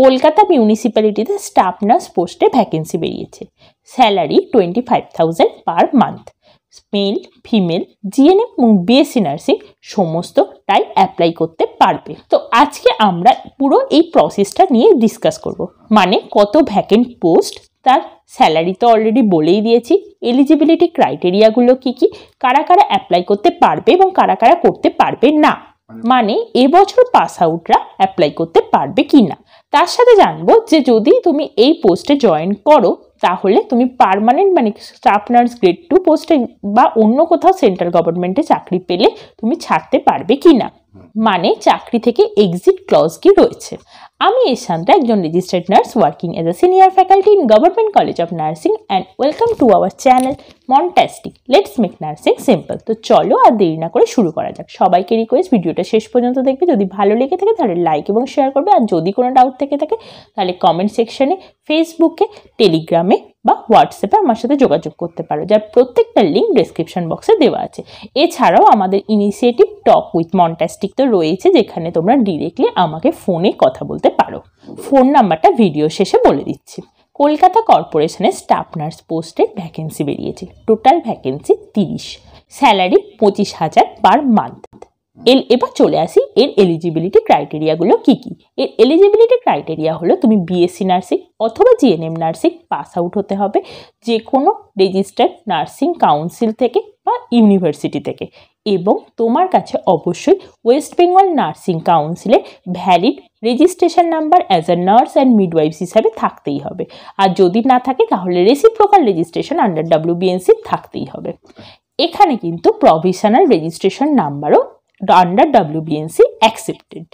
কলকাতা মিউনিসিপ্যালিটিতে staff nurse পোস্টে vacancy বেরিয়েছে salary twenty five thousand per month male female GNM এবং বিএসসি নার্সিং সমস্তটাই অ্যাপ্লাই করতে পারবে তো আজকে আমরা পুরো এই প্রসেসটা নিয়ে ডিসকাস করব মানে কত ভ্যাকেন্ট পোস্ট তার স্যালারি তো অলরেডি বলেই দিয়েছি এলিজিবিলিটি ক্রাইটেরিয়াগুলো কি কি কারা কারা অ্যাপ্লাই করতে পারবে এবং কারা কারা করতে পারবে না মানে, মানে এবছর পাস আউটরা অ্যাপ্লাই করতে পারবে কি না তার সাথে জানবো যে যদি তুমি এই পোস্টে জয়েন করো তাহলে তুমি পারমানেন্ট মানে স্টাফ নার্স গ্রেড টু পোস্টে বা অন্য কোথাও সেন্ট্রাল গভর্নমেন্টে চাকরি পেলে তুমি ছাড়তে পারবে কি না মানে চাকরি থেকে এক্সিট ক্লজ কি রয়েছে আমি ইশান্তা একজন registered nurse working as a senior faculty in government college of nursing and welcome to our channel montastic let's make nursing simple তো চলো আর দেরি না করে শুরু করা যাক সবাইকে রিকোয়েস্ট ভিডিওটা শেষ পর্যন্ত দেখবে যদি ভালো লেগে থাকে তাহলে লাইক এবং শেয়ার করবে আর যদি কোনো ডাউট থেকে থাকে তাহলে কমেন্ট সেকশানে ফেসবুকে টেলিগ্রামে বা হোয়াটসঅ্যাপে আমার সাথে যোগাযোগ করতে পারো যার প্রত্যেকটা লিঙ্ক ডেসক্রিপশন বক্সে দেওয়া আছে এছাড়াও আমাদের ইনিশিয়েটিভ টক উইথ মন্টাস্টিক তো রয়েছে যেখানে তোমরা ডিরেক্টলি আমাকে ফোনে কথা বলতে পারো ফোন নাম্বারটা ভিডিও শেষে বলে দিচ্ছি কলকাতা কর্পোরেশনের স্টাফ নার্স পোস্টে ভ্যাকেন্সি বেরিয়েছে টোটাল ভ্যাকেন্সি তিরিশ স্যালারি পঁচিশ হাজার পার মান্থ এল এবার চলে আসি এর এলিজিবিলিটি ক্রাইটেরিয়াগুলো কি কি এর এলিজিবিলিটি ক্রাইটেরিয়া হলো তুমি বিএসসি নার্সিং অথবা জিএনএম নার্সিং পাস আউট হতে হবে যে কোনো রেজিস্টার্ড নার্সিং কাউন্সিল থেকে বা ইউনিভার্সিটি থেকে এবং তোমার কাছে অবশ্যই ওয়েস্ট বেঙ্গল নার্সিং কাউন্সিলে valid registration number as a nurse and midwives হিসাবে থাকতেই হবে আর যদি না থাকে তাহলে রেসিপ্রোকাল রেজিস্ট্রেশন আন্ডার ডাব্লিউবিএনসি থাকতেই হবে এখানে কিন্তু প্রভিশনাল রেজিস্ট্রেশন নাম্বারও under WBNC অ্যাকসেপ্টেড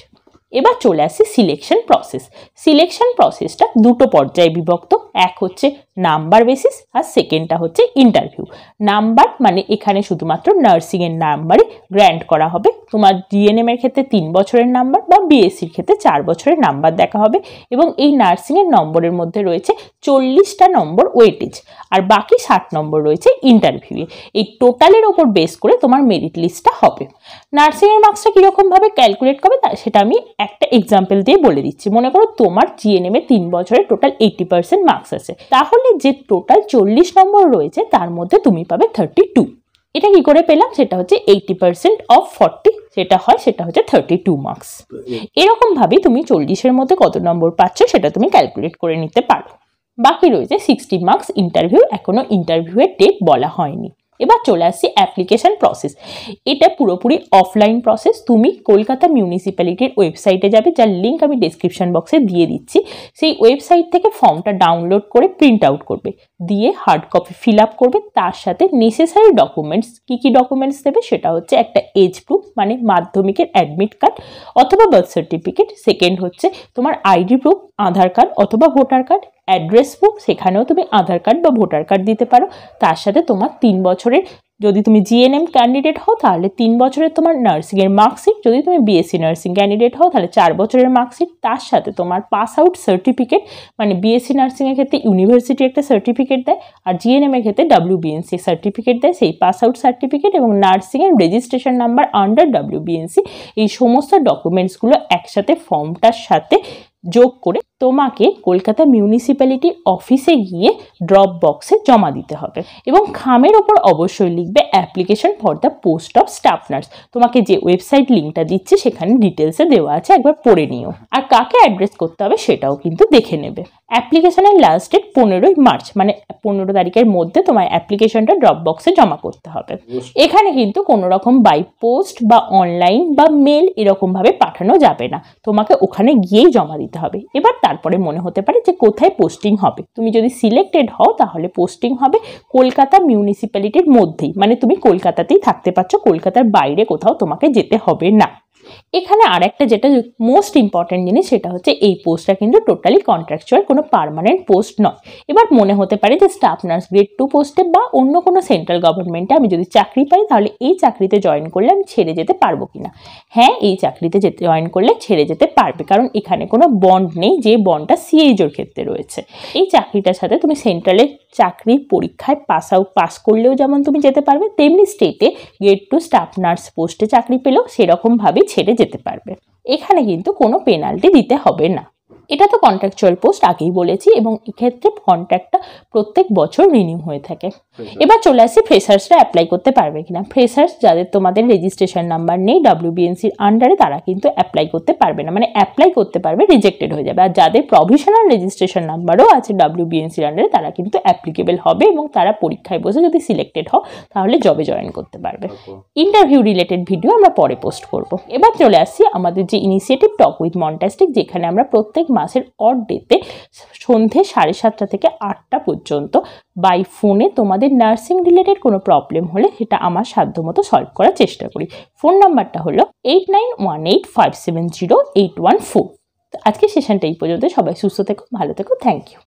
এবার চলে আসি সিলেকশন প্রসেস সিলেকশন প্রসেসটা দুটো পর্যায়ে বিভক্ত এক হচ্ছে নাম্বার বেসিস আর সেকেন্ডটা হচ্ছে ইন্টারভিউ নাম্বার মানে এখানে শুধুমাত্র নার্সিংয়ের নাম্বারে গ্র্যান্ড করা হবে তোমার ডিএনএমের ক্ষেত্রে তিন বছরের নাম্বার বা বিএসসির ক্ষেত্রে চার বছরের নাম্বার দেখা হবে এবং এই নার্সিংয়ের নম্বরের মধ্যে রয়েছে চল্লিশটা নম্বর ওয়েটেজ আর বাকি ষাট নম্বর রয়েছে ইন্টারভিউয়ে এই টোটালের ওপর বেস করে তোমার মেরিট লিস্টটা হবে নার্সিংয়ের মার্কসটা কীরকমভাবে ক্যালকুলেট করবে তা সেটা আমি একটা এক্সাম্পল দিয়ে বলে দিচ্ছি মনে করো তোমার জিএনএমে তিন বছরে টোটাল এইটি পার্সেন্ট মার্কস আছে তাহলে যে টোটাল চল্লিশ নম্বর রয়েছে তার মধ্যে তুমি পাবে থার্টি টু এটা কি করে পেলাম সেটা হচ্ছে এইটি পার্সেন্ট অফ ফর্টি সেটা হয় সেটা হচ্ছে থার্টি টু মার্কস এরকম ভাবে তুমি চল্লিশের মধ্যে কত নম্বর পাচ্ছ সেটা তুমি ক্যালকুলেট করে নিতে পারো বাকি রয়েছে সিক্সটি মার্কস ইন্টারভিউ এখনো ইন্টারভিউয়ের ডেট বলা হয়নি এবার চলে আসছি অ্যাপ্লিকেশান প্রসেস এটা পুরোপুরি অফলাইন প্রসেস তুমি কলকাতা মিউনিসিপ্যালিটির ওয়েবসাইটে যাবে যার লিঙ্ক আমি ডিসক্রিপশান বক্সে দিয়ে দিচ্ছি সেই ওয়েবসাইট থেকে ফর্মটা ডাউনলোড করে প্রিন্ট আউট করবে দিয়ে হার্ড কপি ফিল আপ করবে তার সাথে নেসেসারি ডকুমেন্টস কী কী ডকুমেন্টস দেবে সেটা হচ্ছে একটা এজ প্রুফ মানে মাধ্যমিকের অ্যাডমিট কার্ড অথবা বার্থ সার্টিফিকেট সেকেন্ড হচ্ছে তোমার আইডি প্রুফ আধার কার্ড অথবা ভোটার কার্ড অ্যাড্রেস বুক সেখানেও তুমি আধার কার্ড বা ভোটার কার্ড দিতে পারো তার সাথে তোমার তিন বছরের যদি তুমি জিএনএম ক্যান্ডিডেট হও তাহলে তিন বছরের তোমার নার্সিংয়ের মার্কশিট যদি তুমি বিএসসি নার্সিং ক্যান্ডিডেট হও তাহলে চার বছরের মার্কশিট তার সাথে তোমার পাস আউট সার্টিফিকেট মানে বিএসসি নার্সিংয়ের ক্ষেত্রে ইউনিভার্সিটি একটা সার্টিফিকেট দেয় আর জিএনএমের ক্ষেত্রে বিএনসি সার্টিফিকেট দেয় সেই পাস আউট সার্টিফিকেট এবং নার্সিংয়ের রেজিস্ট্রেশন নাম্বার আন্ডার বিএনসি এই সমস্ত ডকুমেন্টসগুলো একসাথে ফর্মটার সাথে যোগ করে তোমাকে কলকাতা মিউনিসিপ্যালিটি অফিসে গিয়ে ড্রপ বক্সে জমা দিতে হবে এবং খামের ওপর অবশ্যই লিখবে application for the post of staff nurse তোমাকে যে ওয়েবসাইট লিঙ্কটা দিচ্ছে সেখানে ডিটেলসে দেওয়া আছে একবার পড়ে নিও আর কাকে অ্যাড্রেস করতে হবে সেটাও কিন্তু দেখে নেবে অ্যাপ্লিকেশনের লাস্ট ডেট পনেরোই মার্চ মানে পনেরো তারিখের মধ্যে তোমার অ্যাপ্লিকেশনটা ড্রপ বক্সে জমা করতে হবে এখানে কিন্তু কোনো রকম বাই পোস্ট বা অনলাইন বা মেল এরকমভাবে পাঠানো যাবে না তোমাকে ওখানে গিয়েই জমা দিতে হবে এবার তারপরে মনে হতে পারে যে কোথায় পোস্টিং হবে তুমি যদি সিলেক্টেড হও তাহলে পোস্টিং হবে কলকাতা মিউনিসিপ্যালিটির মধ্যেই মানে তুমি কলকাতাতেই থাকতে পারছো কলকাতার বাইরে কোথাও তোমাকে যেতে হবে না এখানে আর একটা যেটা মোস্ট ইম্পর্টেন্ট জিনিস সেটা হচ্ছে এই পোস্টটা কিন্তু টোটালি কন্ট্রাকচুয়াল কোনো পারমানেন্ট পোস্ট নয় এবার মনে হতে পারে যে স্টাফ নার্স গ্রেড টু পোস্টে বা অন্য কোনো সেন্ট্রাল গভর্নমেন্টে আমি যদি চাকরি পাই তাহলে এই চাকরিতে জয়েন করলে আমি ছেড়ে যেতে পারবো কি না হ্যাঁ এই চাকরিতে যেতে জয়েন করলে ছেড়ে যেতে পারবে কারণ এখানে কোনো বন্ড নেই যে বন্ডটা সিএইচওর ক্ষেত্রে রয়েছে এই চাকরিটার সাথে তুমি সেন্ট্রালে চাকরি পরীক্ষায় পাস আউট পাস করলেও যেমন তুমি যেতে পারবে তেমনি স্টেটে গ্রেড টু স্টাফ নার্স পোস্টে চাকরি পেলেও সেরকমভাবে ছেড়ে যেতে পারবে এখানে কিন্তু কোনো পেনাল্টি দিতে হবে না এটা তো কন্ট্রাকচুয়াল পোস্ট আগেই বলেছি এবং এক্ষেত্রে কন্ট্রাক্টটা প্রত্যেক বছর রিনিউ হয়ে থাকে এবার চলে আসি ফ্রেশার্সরা অ্যাপ্লাই করতে পারবে কিনা ফ্রেশার্স যাদের তোমাদের রেজিস্ট্রেশন নাম্বার নেই ডাব্লিউবিএনসির আন্ডারে তারা কিন্তু অ্যাপ্লাই করতে পারবে না মানে অ্যাপ্লাই করতে পারবে রিজেক্টেড হয়ে যাবে আর যাদের প্রভিশনাল রেজিস্ট্রেশন নাম্বারও আছে ডাব্লিউবিএনসির আন্ডারে তারা কিন্তু অ্যাপ্লিকেবল হবে এবং তারা পরীক্ষায় বসে যদি সিলেক্টেড হও তাহলে জবে জয়েন করতে পারবে ইন্টারভিউ রিলেটেড ভিডিও আমরা পরে পোস্ট করব এবার চলে আসছি আমাদের যে ইনিশিয়েটিভ টক উইথ মন্টাস্টিক যেখানে আমরা প্রত্যেক মাসের অড ডেতে সন্ধে সাড়ে সাতটা থেকে আটটা পর্যন্ত বাই ফোনে তোমাদের নার্সিং রিলেটেড কোনো প্রবলেম হলে সেটা আমার সাধ্যমতো সলভ করার চেষ্টা করি ফোন নাম্বারটা হলো eight nine one eight five seven zero eight one four আজকে সেশনটা এই পর্যন্ত সবাই সুস্থ থেকো ভালো থেকো থ্যাংক ইউ